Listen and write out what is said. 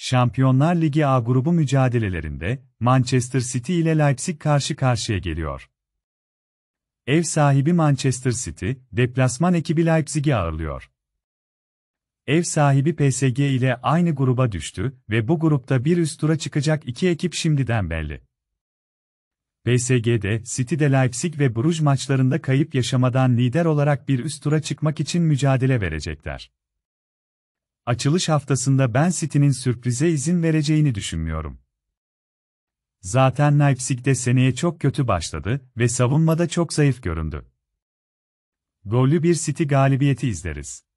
Şampiyonlar Ligi A grubu mücadelelerinde Manchester City ile Leipzig karşı karşıya geliyor. Ev sahibi Manchester City, deplasman ekibi Leipzig'i ağırlıyor. Ev sahibi PSG ile aynı gruba düştü ve bu grupta bir üst tura çıkacak iki ekip şimdiden belli. PSG'de, City'de Leipzig ve Bruges maçlarında kayıp yaşamadan lider olarak bir üst tura çıkmak için mücadele verecekler açılış haftasında ben City'nin sürprize izin vereceğini düşünmüyorum. Zaten Leipzig de seneye çok kötü başladı ve savunmada çok zayıf göründü. Gollü bir City galibiyeti izleriz.